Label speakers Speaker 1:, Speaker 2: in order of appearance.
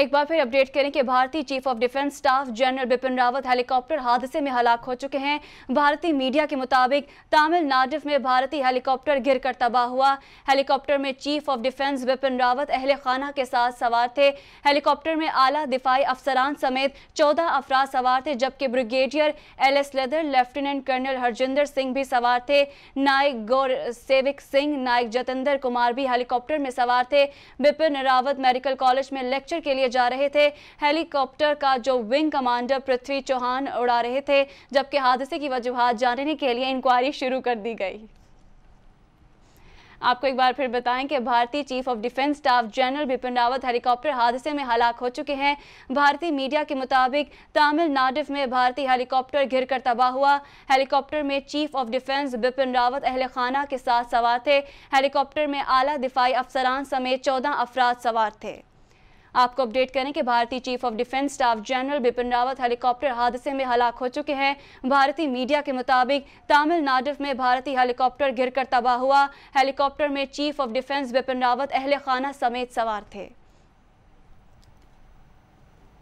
Speaker 1: एक बार फिर अपडेट करें कि भारतीय chief of defence staff general Bipin Rawat helicopter हादसे में हलाक हो चुके हैं भारतीय मीडिया के मुताबिक तमिलनाडु में भारतीय हेलीकॉप्टर गिरकर तबाह हुआ हेलीकॉप्टर में chief of defence Bipin Rawat अहल खाना के साथ सवार थे हेलीकॉप्टर में आला दिफाई अफसरान समेत चौदह अफराज सवार थे जबकि brigadier L S Lidder lieutenant colonel Harjinder Singh भी सवार थे नायक गौर सेविक सिंह नायक जतेंद्र कुमार भी हेलीकॉप्टर में सवार थे बिपिन रावत मेडिकल कॉलेज में लेक्चर के लिए लिए जा रहे थे हेलीकॉप्टर का जो विंग कमांडर पृथ्वी चौहान उड़ा रहे थे जबकि हादसे की वजूहत जानने के लिए इंक्वायरी शुरू कर दी गई आपको एक बार फिर बताएं कि भारतीय chief of defence staff general Bipin Rawat helicopter हादसे में हलाक हो चुके हैं भारतीय मीडिया के मुताबिक तमिलनाडु में भारतीय हेलीकॉप्टर घिर कर तबाह हुआ हेलीकॉप्टर में chief of defence Bipin Rawat अहल खाना के साथ सवार थे हेलीकॉप्टर में आला दिफाई अफसरान समेत चौदह अफराद सवार थे आपको अपडेट करें कि भारतीय chief of defence staff general Bipin Rawat helicopter हादसे में हलाक हो चुके हैं भारतीय मीडिया के मुताबिक तमिलनाडु में भारतीय हेलीकॉप्टर गिरकर तबाह हुआ हेलीकॉप्टर में chief of defence Bipin Rawat अहल खाना समेत सवार थे